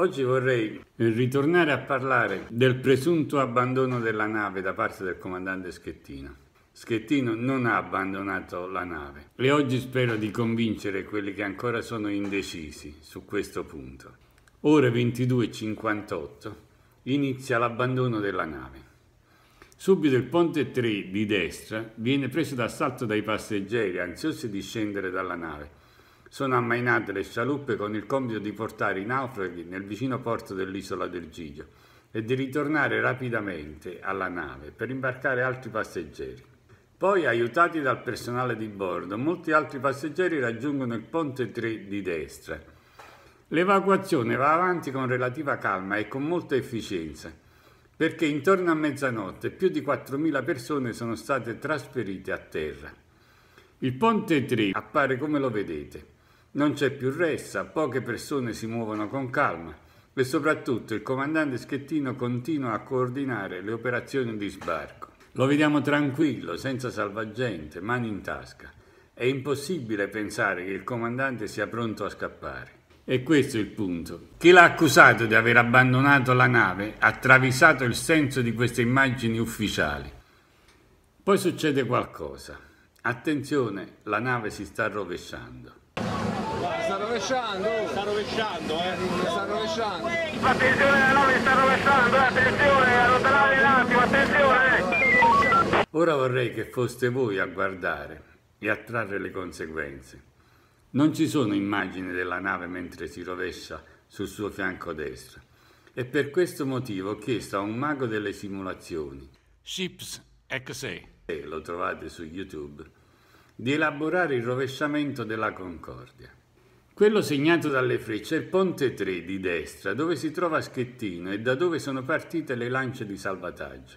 Oggi vorrei ritornare a parlare del presunto abbandono della nave da parte del comandante Schettino. Schettino non ha abbandonato la nave e oggi spero di convincere quelli che ancora sono indecisi su questo punto. Ore 22.58 inizia l'abbandono della nave. Subito il ponte 3 di destra viene preso d'assalto dai passeggeri ansiosi di scendere dalla nave sono ammainate le scialuppe con il compito di portare i naufraghi nel vicino porto dell'isola del Giglio e di ritornare rapidamente alla nave per imbarcare altri passeggeri. Poi, aiutati dal personale di bordo, molti altri passeggeri raggiungono il ponte 3 di destra. L'evacuazione va avanti con relativa calma e con molta efficienza, perché intorno a mezzanotte più di 4.000 persone sono state trasferite a terra. Il ponte 3 appare come lo vedete non c'è più ressa, poche persone si muovono con calma e soprattutto il comandante Schettino continua a coordinare le operazioni di sbarco. Lo vediamo tranquillo, senza salvagente, mani in tasca. È impossibile pensare che il comandante sia pronto a scappare. E questo è il punto. Chi l'ha accusato di aver abbandonato la nave ha travisato il senso di queste immagini ufficiali. Poi succede qualcosa. Attenzione, la nave si sta rovesciando. Sta rovesciando! Sta rovesciando, eh! Sta rovesciando! Attenzione, la nave sta rovesciando, eh, attenzione, allontanate un attimo, attenzione! Ora vorrei che foste voi a guardare e a trarre le conseguenze. Non ci sono immagini della nave mentre si rovescia sul suo fianco destro. e per questo motivo ho chiesto a un mago delle simulazioni, Ships XE, e lo trovate su YouTube, di elaborare il rovesciamento della Concordia. Quello segnato dalle frecce è il ponte 3 di destra, dove si trova Schettino e da dove sono partite le lance di salvataggio.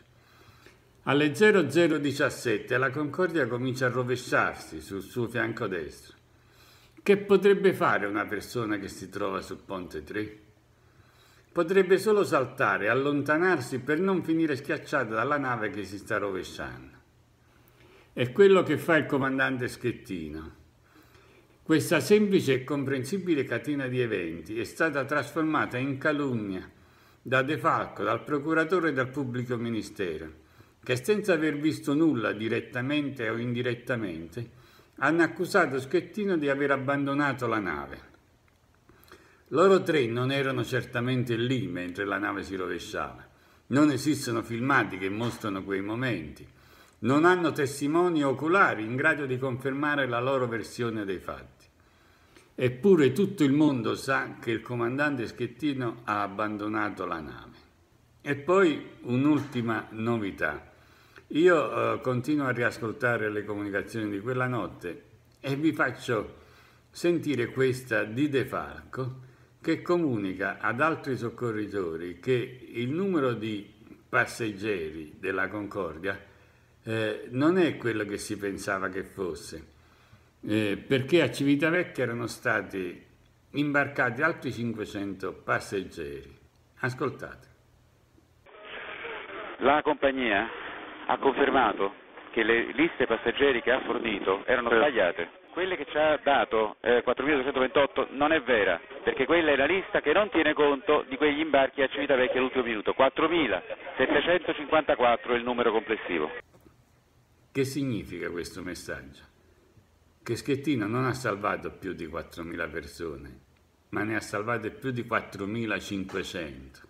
Alle 00.17 la Concordia comincia a rovesciarsi sul suo fianco destro. Che potrebbe fare una persona che si trova sul ponte 3? Potrebbe solo saltare, allontanarsi per non finire schiacciata dalla nave che si sta rovesciando. È quello che fa il comandante Schettino. Questa semplice e comprensibile catena di eventi è stata trasformata in calunnia da De Falco, dal procuratore e dal pubblico ministero, che senza aver visto nulla direttamente o indirettamente hanno accusato Schettino di aver abbandonato la nave. Loro tre non erano certamente lì mentre la nave si rovesciava. Non esistono filmati che mostrano quei momenti non hanno testimoni oculari in grado di confermare la loro versione dei fatti. Eppure tutto il mondo sa che il comandante Schettino ha abbandonato la nave. E poi un'ultima novità. Io eh, continuo a riascoltare le comunicazioni di quella notte e vi faccio sentire questa di De Falco che comunica ad altri soccorritori che il numero di passeggeri della Concordia eh, non è quello che si pensava che fosse, eh, perché a Civitavecchia erano stati imbarcati altri 500 passeggeri. Ascoltate. La compagnia ha confermato che le liste passeggeri che ha fornito erano sbagliate. Quelle che ci ha dato eh, 4.228 non è vera, perché quella è la lista che non tiene conto di quegli imbarchi a Civitavecchia all'ultimo minuto. 4.754 è il numero complessivo. Che significa questo messaggio? Che Schettino non ha salvato più di 4.000 persone, ma ne ha salvate più di 4.500